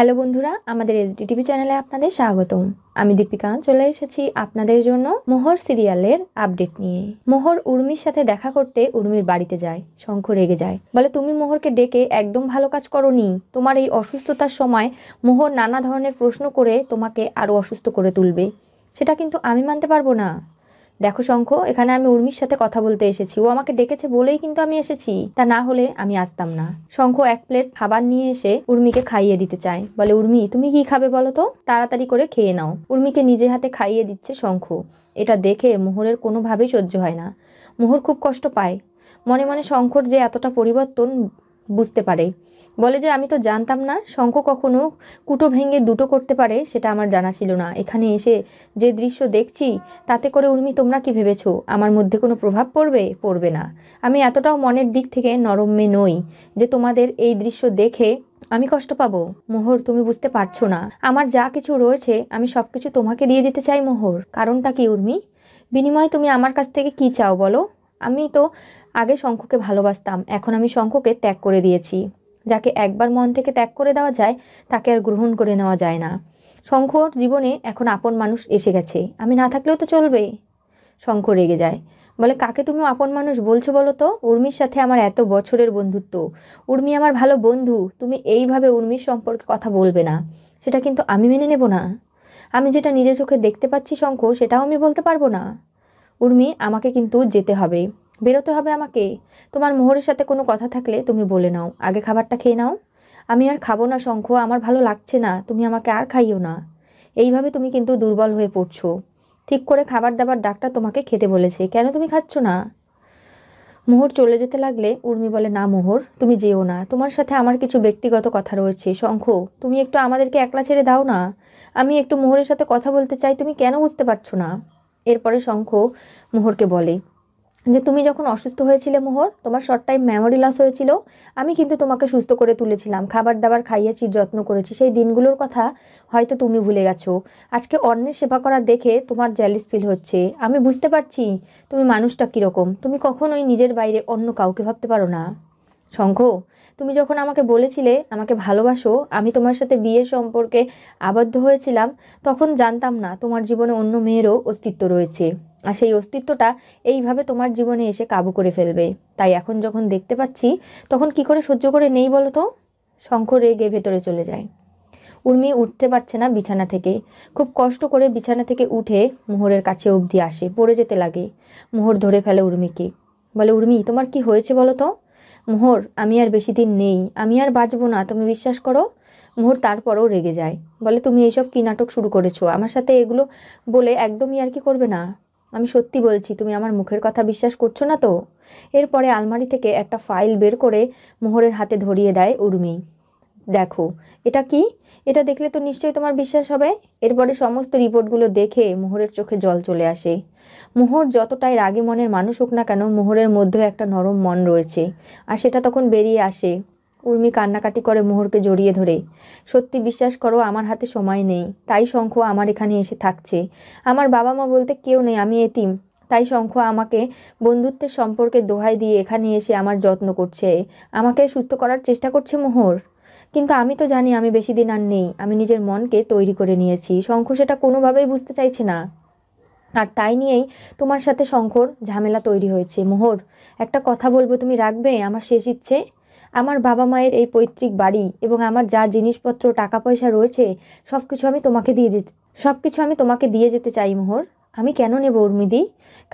hello বন্ধুরা আমাদের SD TV চ্যানেলে আপনাদের স্বাগতম আমি দীপিকা চলে এসেছি আপনাদের জন্য মোহর সিরিয়ালের আপডেট নিয়ে মোহর উর্মির সাথে দেখা করতে উর্মির বাড়িতে যায় শঙ্খ রেগে যায় বলে তুমি মোহরকে ডেকে একদম ভালো কাজ করনি তোমার এই অসুস্থতার সময় মোহর নানা ধরনের প্রশ্ন করে তোমাকে আরও অসুস্থ করে তুলবে সেটা কিন্তু আমি মানতে পারবো না দেখো শঙ্খ এখানে আমি উর্মির সাথে কথা বলতে এসেছি ও আমাকে ডেকেছে বলেই কিন্তু আমি এসেছি তা না হলে আমি আসতাম না শঙ্খ এক প্লেট খাবার নিয়ে এসে উর্মিকে খাইয়ে দিতে চায় বলে উর্মি তুমি কি খাবে বলো তো তাড়াতাড়ি করে খেয়ে নাও উর্মিকে নিজে হাতে খাইয়ে দিচ্ছে শঙ্খ এটা দেখে মোহরের কোনোভাবেই সহ্য হয় না মোহর খুব কষ্ট পায় মনে মনে শঙ্কর যে এতটা পরিবর্তন বুঝতে পারে বলে যে আমি তো জানতাম না শঙ্খ কখনো কুটো ভেঙে দুটো করতে পারে সেটা আমার জানা ছিল না এখানে এসে যে দৃশ্য দেখছি তাতে করে উর্মি তোমরা কি ভেবেছো আমার মধ্যে কোনো প্রভাব পড়বে পড়বে না আমি এতটাও মনের দিক থেকে নরম্যে নই যে তোমাদের এই দৃশ্য দেখে আমি কষ্ট পাবো মোহর তুমি বুঝতে পারছো না আমার যা কিছু রয়েছে আমি সব কিছু তোমাকে দিয়ে দিতে চাই মোহর কারণটা কি উর্মি বিনিময়ে তুমি আমার কাছ থেকে কি চাও বলো আমি তো আগে শঙ্খকে ভালোবাসতাম এখন আমি শঙ্খকে ত্যাগ করে দিয়েছি যাকে একবার মন থেকে ত্যাগ করে দেওয়া যায় তাকে আর গ্রহণ করে নেওয়া যায় না শঙ্খর জীবনে এখন আপন মানুষ এসে গেছে আমি না থাকলেও তো চলবে শঙ্খ রেগে যায় বলে কাকে তুমি আপন মানুষ বলছো বলো তো উর্মির সাথে আমার এত বছরের বন্ধুত্ব উর্মি আমার ভালো বন্ধু তুমি এইভাবে উর্মির সম্পর্কে কথা বলবে না সেটা কিন্তু আমি মেনে নেব না আমি যেটা নিজের চোখে দেখতে পাচ্ছি শঙ্খ সেটাও আমি বলতে পারবো না উর্মি আমাকে কিন্তু যেতে হবে বেরোতে হবে আমাকে তোমার মোহরের সাথে কোনো কথা থাকলে তুমি বলে নাও আগে খাবারটা খেয়ে নাও আমি আর খাবো না শঙ্খ আমার ভালো লাগছে না তুমি আমাকে আর খাইও না এইভাবে তুমি কিন্তু দুর্বল হয়ে পড়ছো ঠিক করে খাবার দাবার ডাক্তার তোমাকে খেতে বলেছে কেন তুমি খাচ্ছ না মোহর চলে যেতে লাগলে উর্মি বলে না মোহর তুমি যেও না তোমার সাথে আমার কিছু ব্যক্তিগত কথা রয়েছে শঙ্খ তুমি একটু আমাদেরকে একলা ছেড়ে দাও না আমি একটু মোহরের সাথে কথা বলতে চাই তুমি কেন বুঝতে পারছো না এরপরে শঙ্খ মোহরকে বলে যে তুমি যখন অসুস্থ হয়েছিলে মোহর তোমার শর্ট টাইম মেমোরি লস হয়েছিল আমি কিন্তু তোমাকে সুস্থ করে তুলেছিলাম খাবার দাবার খাইয়েছি যত্ন করেছি সেই দিনগুলোর কথা হয়তো তুমি ভুলে গেছো আজকে অন্যের সেবা করা দেখে তোমার জ্যালিস ফিল হচ্ছে আমি বুঝতে পারছি তুমি মানুষটা কীরকম তুমি কখনোই নিজের বাইরে অন্য কাউকে ভাবতে পারো না শঙ্খ তুমি যখন আমাকে বলেছিলে আমাকে ভালোবাসো আমি তোমার সাথে বিয়ের সম্পর্কে আবদ্ধ হয়েছিলাম তখন জানতাম না তোমার জীবনে অন্য মেয়েরও অস্তিত্ব রয়েছে আর সেই অস্তিত্বটা এইভাবে তোমার জীবনে এসে কাবু করে ফেলবে তাই এখন যখন দেখতে পাচ্ছি তখন কি করে সহ্য করে নেই বলো তো শঙ্খ রেগে ভেতরে চলে যায় উর্মি উঠতে পারছে না বিছানা থেকে খুব কষ্ট করে বিছানা থেকে উঠে মোহরের কাছে অবধি আসে পড়ে যেতে লাগে মোহর ধরে ফেলে উর্মিকে বলে উর্মি তোমার কি হয়েছে বলো তো মোহর আমি আর বেশি দিন নেই আমি আর বাঁচবো না তুমি বিশ্বাস করো মোহর তারপরেও রেগে যায় বলে তুমি এইসব কি নাটক শুরু করেছো আমার সাথে এগুলো বলে একদমই আর কি করবে না আমি সত্যি বলছি তুমি আমার মুখের কথা বিশ্বাস করছো না তো এরপরে আলমারি থেকে একটা ফাইল বের করে মোহরের হাতে ধরিয়ে দেয় উর্মি দেখো এটা কি এটা দেখলে তো নিশ্চয়ই তোমার বিশ্বাস হবে এরপরে সমস্ত রিপোর্টগুলো দেখে মোহরের চোখে জল চলে আসে মোহর যতটাই রাগী মনের মানুষ হোক না কেন মোহরের মধ্যেও একটা নরম মন রয়েছে আর সেটা তখন বেরিয়ে আসে উর্মি কান্নাকাটি করে মোহরকে জড়িয়ে ধরে সত্যি বিশ্বাস করো আমার হাতে সময় নেই তাই শঙ্খ আমার এখানে এসে থাকছে আমার বাবা মা বলতে কেউ নেই আমি এতিম তাই শঙ্খ আমাকে বন্ধুত্বের সম্পর্কে দোহাই দিয়ে এখানে এসে আমার যত্ন করছে আমাকে সুস্থ করার চেষ্টা করছে মোহর কিন্তু আমি তো জানি আমি বেশি দিন আর নেই আমি নিজের মনকে তৈরি করে নিয়েছি শঙ্খ সেটা কোনোভাবেই বুঝতে চাইছে না আর তাই নিয়েই তোমার সাথে শঙ্কর ঝামেলা তৈরি হয়েছে মোহর একটা কথা বলবো তুমি রাখবে আমার শেষ ইচ্ছে আমার বাবা মায়ের এই পৈতৃক বাড়ি এবং আমার যা জিনিসপত্র টাকা পয়সা রয়েছে সব কিছু আমি তোমাকে দিয়ে দিতে সব কিছু আমি তোমাকে দিয়ে যেতে চাই মোহর আমি কেন নেব উর্মিদি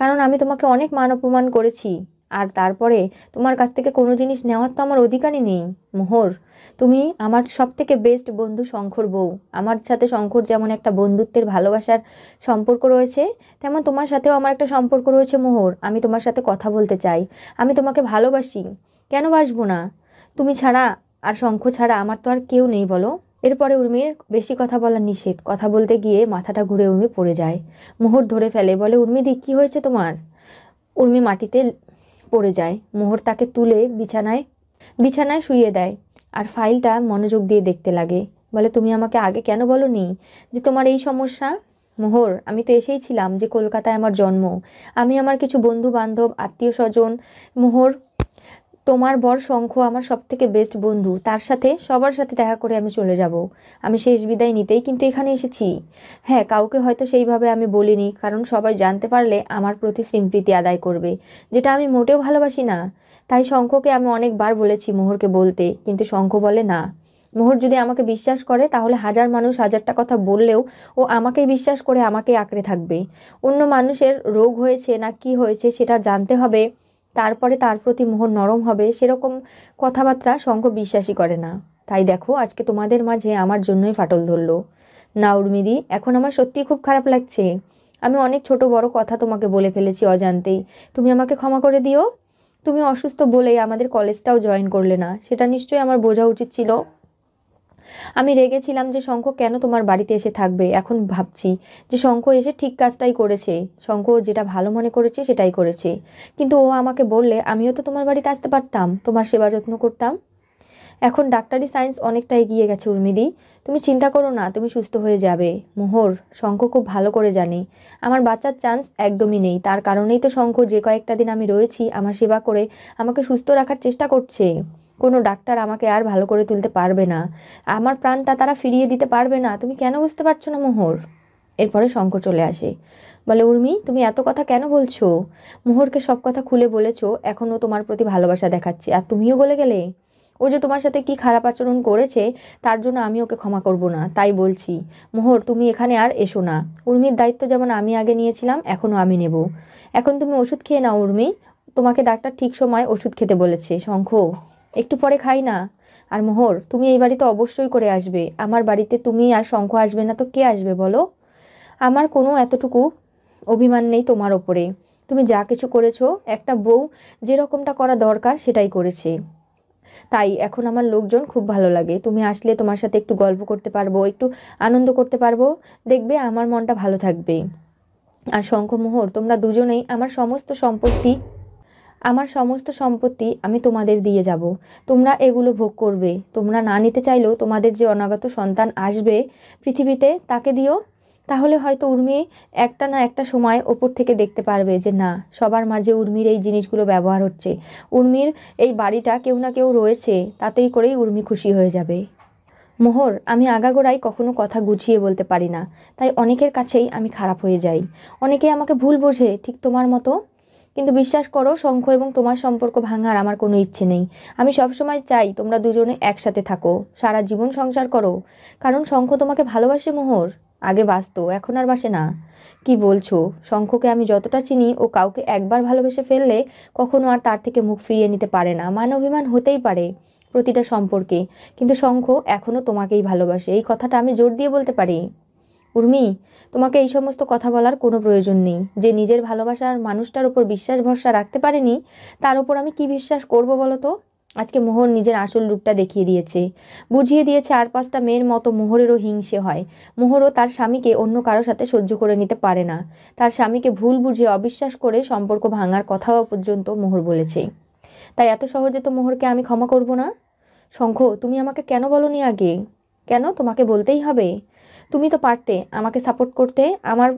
কারণ আমি তোমাকে অনেক মান অপমান করেছি আর তারপরে তোমার কাছ থেকে কোনো জিনিস নেওয়ার তো আমার অধিকারই নেই মোহর তুমি আমার সব থেকে বেস্ট বন্ধু শঙ্কর বউ আমার সাথে শঙ্কর যেমন একটা বন্ধুত্বের ভালোবাসার সম্পর্ক রয়েছে তেমন তোমার সাথেও আমার একটা সম্পর্ক রয়েছে মোহর আমি তোমার সাথে কথা বলতে চাই আমি তোমাকে ভালোবাসি কেন বাসবো না তুমি ছাড়া আর শঙ্খ ছাড়া আমার তো আর কেউ নেই বলো এরপরে উর্মির বেশি কথা বলা নিষেধ কথা বলতে গিয়ে মাথাটা ঘুরে উর্মি পড়ে যায় মোহর ধরে ফেলে বলে উর্মিদি কী হয়েছে তোমার উর্মি মাটিতে পড়ে যায় মোহর তাকে তুলে বিছানায় বিছানায় শুইয়ে দেয় আর ফাইলটা মনোযোগ দিয়ে দেখতে লাগে বলে তুমি আমাকে আগে কেন বলো নি যে তোমার এই সমস্যা মোহর আমি তো এসেই ছিলাম যে কলকাতায় আমার জন্ম আমি আমার কিছু বন্ধু বান্ধব আত্মীয় স্বজন মোহর তোমার বর শঙ্খ আমার সব থেকে বেস্ট বন্ধু তার সাথে সবার সাথে দেখা করে আমি চলে যাব আমি শেষ বিদায় নিতেই কিন্তু এখানে এসেছি হ্যাঁ কাউকে হয়তো সেইভাবে আমি বলিনি কারণ সবাই জানতে পারলে আমার প্রতি সম্প্রীতি আদায় করবে যেটা আমি মোটেও ভালোবাসি না তাই শঙ্খকে আমি অনেকবার বলেছি মোহরকে বলতে কিন্তু শঙ্খ বলে না মোহর যদি আমাকে বিশ্বাস করে তাহলে হাজার মানুষ হাজারটা কথা বললেও ও আমাকেই বিশ্বাস করে আমাকে আঁকড়ে থাকবে অন্য মানুষের রোগ হয়েছে না কি হয়েছে সেটা জানতে হবে তারপরে তার প্রতি মোহর নরম হবে সেরকম কথাবার্তা শঙ্খ বিশ্বাসই করে না তাই দেখো আজকে তোমাদের মাঝে আমার জন্যই ফাটল ধরলো না উর্মিদি এখন আমার সত্যি খুব খারাপ লাগছে আমি অনেক ছোট বড় কথা তোমাকে বলে ফেলেছি অজান্তেই তুমি আমাকে ক্ষমা করে দিও তুমি অসুস্থ বলেই আমাদের কলেজটাও জয়েন করলে না সেটা নিশ্চয়ই আমার বোঝা উচিত ছিল আমি রেগেছিলাম যে শঙ্খ কেন তোমার বাড়িতে এসে থাকবে এখন ভাবছি যে শঙ্খ এসে ঠিক কাজটাই করেছে শঙ্খ যেটা ভালো মনে করেছে সেটাই করেছে কিন্তু ও আমাকে বললে আমিও তো তোমার বাড়িতে আসতে পারতাম তোমার সেবা যত্ন করতাম এখন ডাক্তারি সায়েন্স অনেকটা এগিয়ে গেছে উর্মিদি তুমি চিন্তা করো না তুমি সুস্থ হয়ে যাবে মোহর শঙ্খ খুব ভালো করে জানে আমার বাচ্চার চান্স একদমই নেই তার কারণেই তো শঙ্খ যে কয়েকটা দিন আমি রয়েছি আমার সেবা করে আমাকে সুস্থ রাখার চেষ্টা করছে কোনো ডাক্তার আমাকে আর ভালো করে তুলতে পারবে না আমার প্রাণটা তারা ফিরিয়ে দিতে পারবে না তুমি কেন বুঝতে পারছো না মোহর এরপরে শঙ্কর চলে আসে বলে উর্মি তুমি এত কথা কেন বলছো মোহরকে সব কথা খুলে বলেছো এখনও তোমার প্রতি ভালোবাসা দেখাচ্ছে আর তুমিও গলে গেলে ও যে তোমার সাথে কি খারাপ আচরণ করেছে তার জন্য আমি ওকে ক্ষমা করব না তাই বলছি মোহর তুমি এখানে আর এসো না উর্মির দায়িত্ব যেমন আমি আগে নিয়েছিলাম এখনও আমি নেব এখন তুমি ওষুধ খেয়ে নাও উর্মি তোমাকে ডাক্তার ঠিক সময় ওষুধ খেতে বলেছে শঙ্খ একটু পরে খাই না আর মোহর তুমি এই বাড়িতে অবশ্যই করে আসবে আমার বাড়িতে তুমি আর শঙ্খ আসবে না তো কে আসবে বলো আমার কোনো এতটুকু অভিমান নেই তোমার ওপরে তুমি যা কিছু করেছো একটা বউ যেরকমটা করা দরকার সেটাই করেছে তাই এখন আমার লোকজন খুব ভালো লাগে তুমি আসলে তোমার সাথে একটু গল্প করতে পারবো একটু আনন্দ করতে পারবো দেখবে আমার মনটা ভালো থাকবে আর শঙ্খমোহর তোমরা দুজনেই আমার সমস্ত সম্পত্তি আমার সমস্ত সম্পত্তি আমি তোমাদের দিয়ে যাব তোমরা এগুলো ভোগ করবে তোমরা না নিতে চাইলেও তোমাদের যে অনাগত সন্তান আসবে পৃথিবীতে তাকে দিও তাহলে হয়তো উর্মি একটা না একটা সময় ওপর থেকে দেখতে পারবে যে না সবার মাঝে উর্মির এই জিনিসগুলো ব্যবহার হচ্ছে উর্মির এই বাড়িটা কেউ না কেউ রয়েছে তাতেই করেই উর্মি খুশি হয়ে যাবে মোহর আমি আগাগোড়াই কখনো কথা গুছিয়ে বলতে পারি না তাই অনেকের কাছেই আমি খারাপ হয়ে যাই অনেকে আমাকে ভুল বোঝে ঠিক তোমার মতো কিন্তু বিশ্বাস করো শঙ্খ এবং তোমার সম্পর্ক ভাঙার আমার কোনো ইচ্ছে নেই আমি সবসময় চাই তোমরা দুজনে একসাথে থাকো সারা জীবন সংসার করো কারণ শঙ্খ তোমাকে ভালোবাসে মোহর আগে বাঁচত এখন আর বাসে না কি বলছো শঙ্খকে আমি যতটা চিনি ও কাউকে একবার ভালোবেসে ফেললে কখনো আর তার থেকে মুখ ফিরিয়ে নিতে পারে না মান অভিমান হতেই পারে প্রতিটা সম্পর্কে কিন্তু শঙ্খ এখনও তোমাকেই ভালোবাসে এই কথাটা আমি জোর দিয়ে বলতে পারি উর্মি তোমাকে এই সমস্ত কথা বলার কোনো প্রয়োজন নেই যে নিজের ভালোবাসার মানুষটার ওপর বিশ্বাস ভরসা রাখতে পারেনি তার ওপর আমি কি বিশ্বাস করব বলো তো আজকে মোহর নিজের আসল রূপটা দেখিয়ে দিয়েছে বুঝিয়ে দিয়েছে আর পাঁচটা মেয়ের মতো মোহরেরও হিংসে হয় মোহরও তার স্বামীকে অন্য কারো সাথে সহ্য করে নিতে পারে না তার স্বামীকে ভুল বুঝিয়ে অবিশ্বাস করে সম্পর্ক ভাঙার কথাও পর্যন্ত মোহর বলেছে তাই এত সহজে তো মোহরকে আমি ক্ষমা করব না শঙ্খ তুমি আমাকে কেন বলো নি আগে কেন তোমাকে বলতেই হবে তুমি তো পারতে আমাকে সাপোর্ট করতে আমার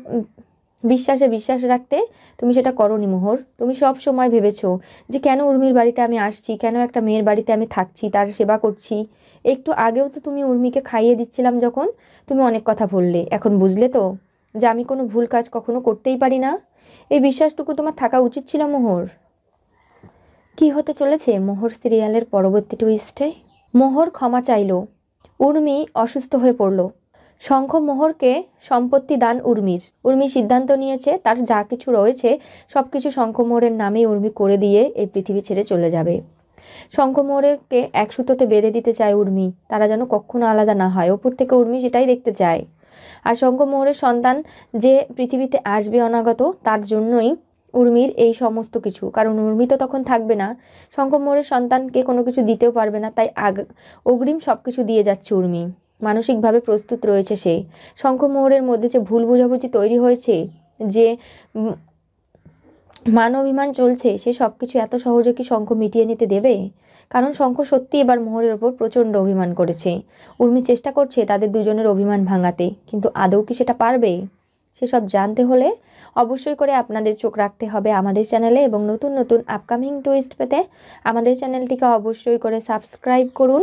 বিশ্বাসে বিশ্বাস রাখতে তুমি সেটা করনি মোহর তুমি সব সময় ভেবেছো যে কেন উর্মির বাড়িতে আমি আসছি কেন একটা মেয়ের বাড়িতে আমি থাকছি তার সেবা করছি একটু আগেও তো তুমি উর্মিকে খাইয়ে দিচ্ছিলাম যখন তুমি অনেক কথা বললে এখন বুঝলে তো যে আমি কোনো ভুল কাজ কখনো করতেই পারি না এই বিশ্বাসটুকু তোমার থাকা উচিত ছিল মোহর কি হতে চলেছে মোহর সিরিয়ালের পরবর্তী টুইস্টে মোহর ক্ষমা চাইল উর্মি অসুস্থ হয়ে পড়ল শঙ্খ মোহরকে সম্পত্তি দান উর্মির উর্মি সিদ্ধান্ত নিয়েছে তার যা কিছু রয়েছে সব কিছু শঙ্খমোহরের নামে উর্মি করে দিয়ে এই পৃথিবী ছেড়ে চলে যাবে শঙ্খমোহরকে এক সুতোতে বেঁধে দিতে চায় উর্মি তারা যেন কখনো আলাদা না হয় ওপর থেকে উর্মি সেটাই দেখতে চায় আর শঙ্খমোহরের সন্তান যে পৃথিবীতে আসবে অনাগত তার জন্যই উর্মির এই সমস্ত কিছু কারণ উর্মি তো তখন থাকবে না শঙ্খ মোহরের সন্তানকে কোনো কিছু দিতেও পারবে না তাই আগ অগ্রিম সব কিছু দিয়ে যাচ্ছে উর্মি মানসিকভাবে প্রস্তুত রয়েছে সে শঙ্খমোহরের মধ্যে যে ভুল বোঝাবুঝি তৈরি হয়েছে যে মানবিমান চলছে সে সব কিছু এত সহজে কি শঙ্খ মিটিয়ে নিতে দেবে কারণ শঙ্খ সত্যি এবার মোহরের ওপর প্রচণ্ড অভিমান করেছে উর্মি চেষ্টা করছে তাদের দুজনের অভিমান ভাঙাতে কিন্তু আদৌ কি সেটা পারবে সেসব জানতে হলে অবশ্যই করে আপনাদের চোখ রাখতে হবে আমাদের চ্যানেলে এবং নতুন নতুন আপকামিং টুইস্ট পেতে আমাদের চ্যানেলটিকে অবশ্যই করে সাবস্ক্রাইব করুন